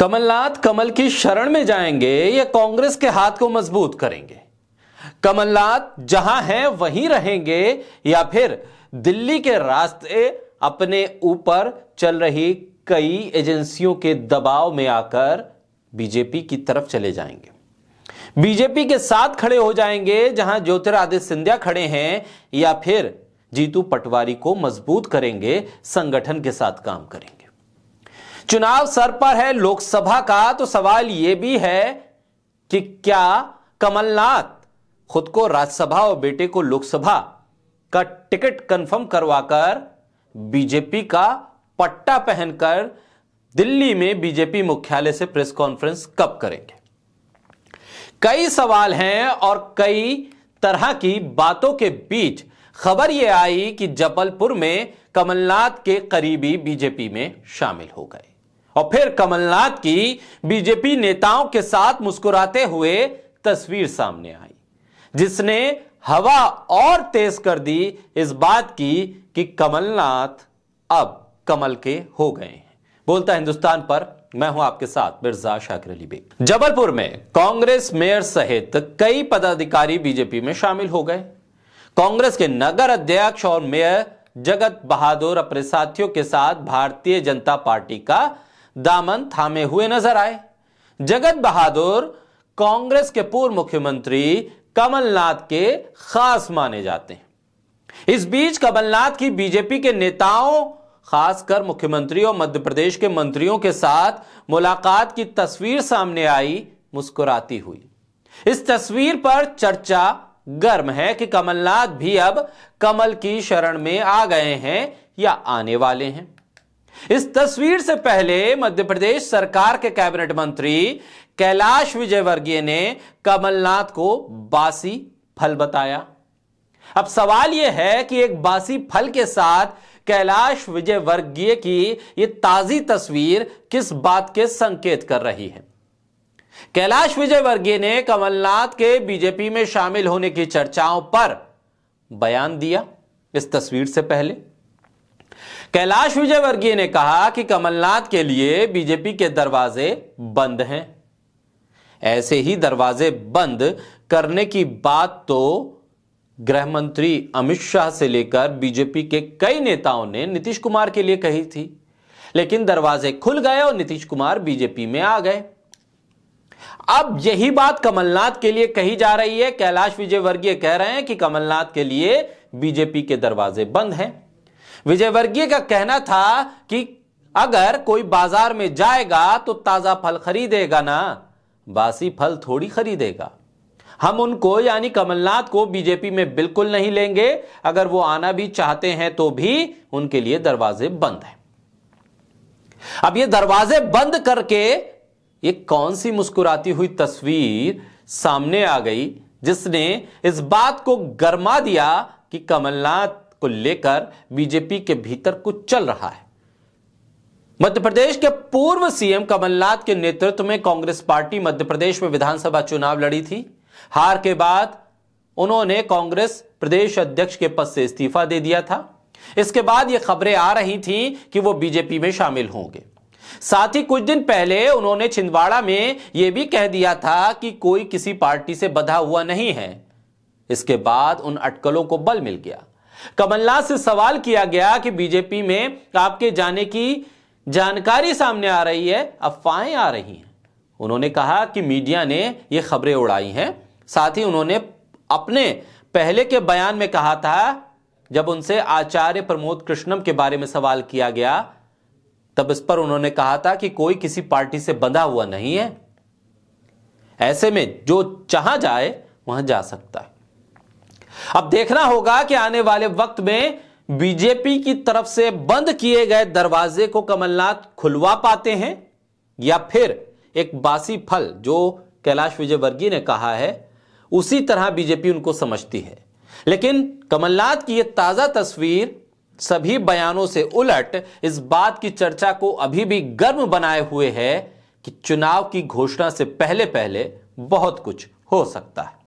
कमलनाथ कमल की शरण में जाएंगे या कांग्रेस के हाथ को मजबूत करेंगे कमलनाथ जहां हैं वहीं रहेंगे या फिर दिल्ली के रास्ते अपने ऊपर चल रही कई एजेंसियों के दबाव में आकर बीजेपी की तरफ चले जाएंगे बीजेपी के साथ खड़े हो जाएंगे जहां ज्योतिरादित्य सिंधिया खड़े हैं या फिर जीतू पटवारी को मजबूत करेंगे संगठन के साथ काम करेंगे चुनाव सर पर है लोकसभा का तो सवाल यह भी है कि क्या कमलनाथ खुद को राज्यसभा और बेटे को लोकसभा का टिकट कंफर्म करवाकर बीजेपी का पट्टा पहनकर दिल्ली में बीजेपी मुख्यालय से प्रेस कॉन्फ्रेंस कब करेंगे कई सवाल हैं और कई तरह की बातों के बीच खबर यह आई कि जबलपुर में कमलनाथ के करीबी बीजेपी में शामिल हो गए और फिर कमलनाथ की बीजेपी नेताओं के साथ मुस्कुराते हुए तस्वीर सामने आई जिसने हवा और तेज कर दी इस बात की कि कमलनाथ अब कमल के हो गए हैं बोलता हिंदुस्तान पर मैं हूं आपके साथ मिर्जा शाकर अली बेग जबलपुर में कांग्रेस मेयर सहित कई पदाधिकारी बीजेपी में शामिल हो गए कांग्रेस के नगर अध्यक्ष और मेयर जगत बहादुर अपने साथियों के साथ भारतीय जनता पार्टी का दामन थामे हुए नजर आए जगत बहादुर कांग्रेस के पूर्व मुख्यमंत्री कमलनाथ के खास माने जाते हैं इस बीच कमलनाथ की बीजेपी के नेताओं खासकर मुख्यमंत्री और मध्य प्रदेश के मंत्रियों के साथ मुलाकात की तस्वीर सामने आई मुस्कुराती हुई इस तस्वीर पर चर्चा गर्म है कि कमलनाथ भी अब कमल की शरण में आ गए हैं या आने वाले हैं इस तस्वीर से पहले मध्य प्रदेश सरकार के कैबिनेट मंत्री कैलाश विजयवर्गीय ने कमलनाथ को बासी फल बताया अब सवाल यह है कि एक बासी फल के साथ कैलाश विजयवर्गीय की यह ताजी तस्वीर किस बात के संकेत कर रही है कैलाश विजयवर्गीय ने कमलनाथ के बीजेपी में शामिल होने की चर्चाओं पर बयान दिया इस तस्वीर से पहले कैलाश विजयवर्गीय ने कहा कि कमलनाथ के लिए बीजेपी के दरवाजे बंद हैं ऐसे ही दरवाजे बंद करने की बात तो गृहमंत्री अमित शाह से लेकर बीजेपी के कई नेताओं ने नीतीश कुमार के लिए कही थी लेकिन दरवाजे खुल गए और नीतीश कुमार बीजेपी में आ गए अब यही बात कमलनाथ के लिए कही जा रही है कैलाश विजयवर्गीय कह रहे हैं कि कमलनाथ के लिए बीजेपी के दरवाजे बंद हैं विजयवर्गीय का कहना था कि अगर कोई बाजार में जाएगा तो ताजा फल खरीदेगा ना बासी फल थोड़ी खरीदेगा हम उनको यानी कमलनाथ को बीजेपी में बिल्कुल नहीं लेंगे अगर वो आना भी चाहते हैं तो भी उनके लिए दरवाजे बंद हैं अब ये दरवाजे बंद करके ये कौन सी मुस्कुराती हुई तस्वीर सामने आ गई जिसने इस बात को गरमा दिया कि कमलनाथ को लेकर बीजेपी के भीतर कुछ चल रहा है मध्य प्रदेश के पूर्व सीएम कमलनाथ के नेतृत्व में कांग्रेस पार्टी मध्य प्रदेश में विधानसभा चुनाव लड़ी थी हार के बाद उन्होंने कांग्रेस प्रदेश अध्यक्ष के पद से इस्तीफा दे दिया था इसके बाद यह खबरें आ रही थी कि वो बीजेपी में शामिल होंगे साथ ही कुछ दिन पहले उन्होंने छिंदवाड़ा में यह भी कह दिया था कि कोई किसी पार्टी से बधा हुआ नहीं है इसके बाद उन अटकलों को बल मिल गया कमलनाथ से सवाल किया गया कि बीजेपी में आपके जाने की जानकारी सामने आ रही है अफवाहें आ रही हैं उन्होंने कहा कि मीडिया ने ये खबरें उड़ाई हैं साथ ही उन्होंने अपने पहले के बयान में कहा था जब उनसे आचार्य प्रमोद कृष्णम के बारे में सवाल किया गया तब इस पर उन्होंने कहा था कि कोई किसी पार्टी से बंधा हुआ नहीं है ऐसे में जो जहां जाए वहां जा सकता है अब देखना होगा कि आने वाले वक्त में बीजेपी की तरफ से बंद किए गए दरवाजे को कमलनाथ खुलवा पाते हैं या फिर एक बासी फल जो कैलाश विजयवर्गीय ने कहा है उसी तरह बीजेपी उनको समझती है लेकिन कमलनाथ की यह ताजा तस्वीर सभी बयानों से उलट इस बात की चर्चा को अभी भी गर्म बनाए हुए है कि चुनाव की घोषणा से पहले पहले बहुत कुछ हो सकता है